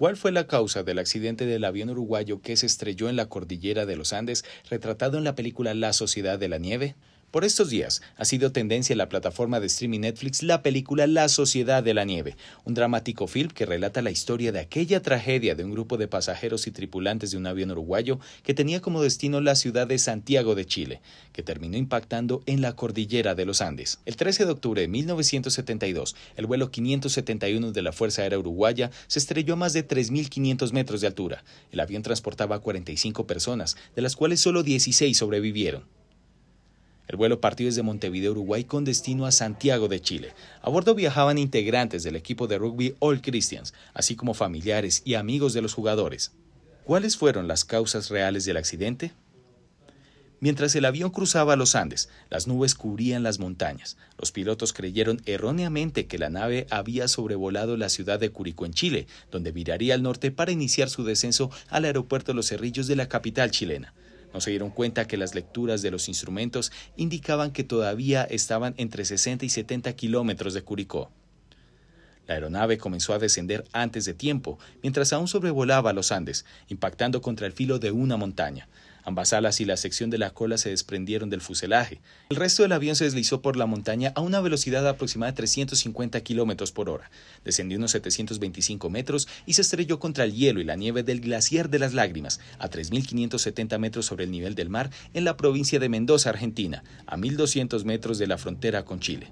¿Cuál fue la causa del accidente del avión uruguayo que se estrelló en la cordillera de los Andes, retratado en la película La Sociedad de la Nieve? Por estos días ha sido tendencia en la plataforma de streaming Netflix la película La Sociedad de la Nieve, un dramático film que relata la historia de aquella tragedia de un grupo de pasajeros y tripulantes de un avión uruguayo que tenía como destino la ciudad de Santiago de Chile, que terminó impactando en la cordillera de los Andes. El 13 de octubre de 1972, el vuelo 571 de la Fuerza Aérea Uruguaya se estrelló a más de 3.500 metros de altura. El avión transportaba a 45 personas, de las cuales solo 16 sobrevivieron. El vuelo partió desde Montevideo, Uruguay, con destino a Santiago de Chile. A bordo viajaban integrantes del equipo de rugby All Christians, así como familiares y amigos de los jugadores. ¿Cuáles fueron las causas reales del accidente? Mientras el avión cruzaba los Andes, las nubes cubrían las montañas. Los pilotos creyeron erróneamente que la nave había sobrevolado la ciudad de Curicó en Chile, donde viraría al norte para iniciar su descenso al aeropuerto Los Cerrillos de la capital chilena. No se dieron cuenta que las lecturas de los instrumentos indicaban que todavía estaban entre 60 y 70 kilómetros de Curicó. La aeronave comenzó a descender antes de tiempo, mientras aún sobrevolaba los Andes, impactando contra el filo de una montaña. Ambas alas y la sección de la cola se desprendieron del fuselaje. El resto del avión se deslizó por la montaña a una velocidad aproximada de 350 kilómetros por hora, descendió unos 725 metros y se estrelló contra el hielo y la nieve del glaciar de las lágrimas, a 3.570 metros sobre el nivel del mar, en la provincia de Mendoza, Argentina, a 1.200 metros de la frontera con Chile.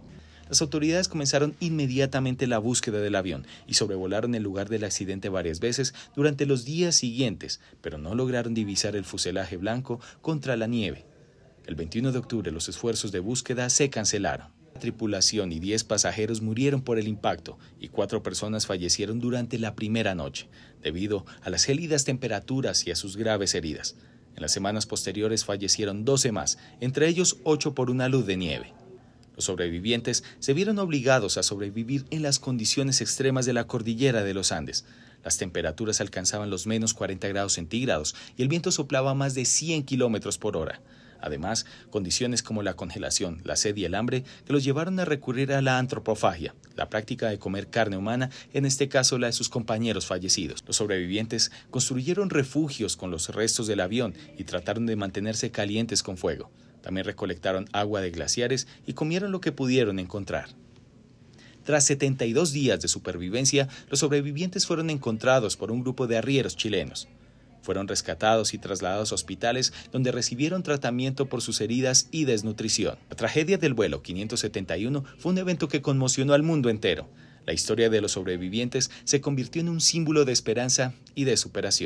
Las autoridades comenzaron inmediatamente la búsqueda del avión y sobrevolaron el lugar del accidente varias veces durante los días siguientes, pero no lograron divisar el fuselaje blanco contra la nieve. El 21 de octubre los esfuerzos de búsqueda se cancelaron La tripulación y 10 pasajeros murieron por el impacto y cuatro personas fallecieron durante la primera noche, debido a las gélidas temperaturas y a sus graves heridas. En las semanas posteriores fallecieron 12 más, entre ellos 8 por una luz de nieve. Los sobrevivientes se vieron obligados a sobrevivir en las condiciones extremas de la cordillera de los Andes. Las temperaturas alcanzaban los menos 40 grados centígrados y el viento soplaba más de 100 kilómetros por hora. Además, condiciones como la congelación, la sed y el hambre que los llevaron a recurrir a la antropofagia, la práctica de comer carne humana, en este caso la de sus compañeros fallecidos. Los sobrevivientes construyeron refugios con los restos del avión y trataron de mantenerse calientes con fuego. También recolectaron agua de glaciares y comieron lo que pudieron encontrar. Tras 72 días de supervivencia, los sobrevivientes fueron encontrados por un grupo de arrieros chilenos. Fueron rescatados y trasladados a hospitales donde recibieron tratamiento por sus heridas y desnutrición. La tragedia del vuelo 571 fue un evento que conmocionó al mundo entero. La historia de los sobrevivientes se convirtió en un símbolo de esperanza y de superación.